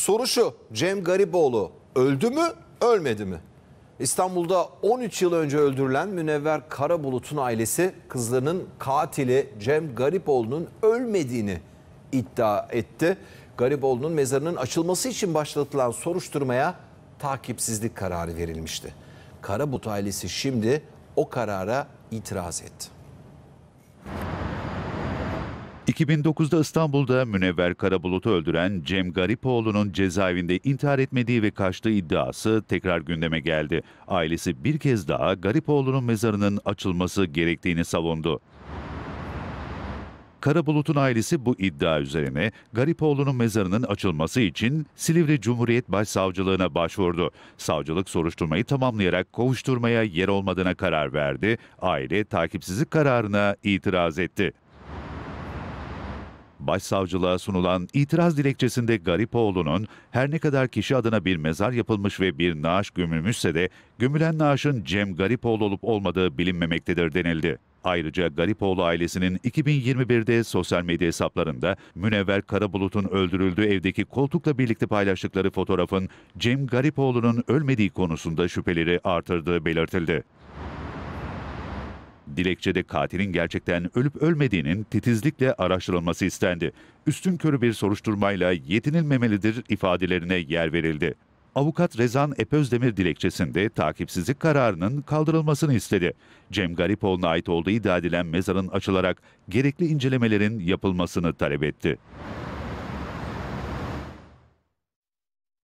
Soru şu Cem Gariboğlu öldü mü ölmedi mi? İstanbul'da 13 yıl önce öldürülen Münevver Karabulut'un ailesi kızlarının katili Cem Gariboğlu'nun ölmediğini iddia etti. Gariboğlu'nun mezarının açılması için başlatılan soruşturmaya takipsizlik kararı verilmişti. Karabut ailesi şimdi o karara itiraz etti. 2009'da İstanbul'da Münevver Karabulut'u öldüren Cem Garipoğlu'nun cezaevinde intihar etmediği ve kaçtığı iddiası tekrar gündeme geldi. Ailesi bir kez daha Garipoğlu'nun mezarının açılması gerektiğini savundu. Karabulut'un ailesi bu iddia üzerine Garipoğlu'nun mezarının açılması için Silivri Cumhuriyet Başsavcılığına başvurdu. Savcılık soruşturmayı tamamlayarak kovuşturmaya yer olmadığına karar verdi. Aile takipsizlik kararına itiraz etti. Başsavcılığa sunulan itiraz dilekçesinde Garipoğlu'nun her ne kadar kişi adına bir mezar yapılmış ve bir naaş gömülmüşse de gömülen naaşın Cem Garipoğlu olup olmadığı bilinmemektedir denildi. Ayrıca Garipoğlu ailesinin 2021'de sosyal medya hesaplarında Münevver Karabulut'un öldürüldüğü evdeki koltukla birlikte paylaştıkları fotoğrafın Cem Garipoğlu'nun ölmediği konusunda şüpheleri artırdığı belirtildi. Dilekçede katilin gerçekten ölüp ölmediğinin titizlikle araştırılması istendi. Üstün körü bir soruşturmayla yetinilmemelidir ifadelerine yer verildi. Avukat Rezan Epözdemir dilekçesinde takipsizlik kararının kaldırılmasını istedi. Cem Garipoğlu'na ait olduğu iddia edilen mezarın açılarak gerekli incelemelerin yapılmasını talep etti.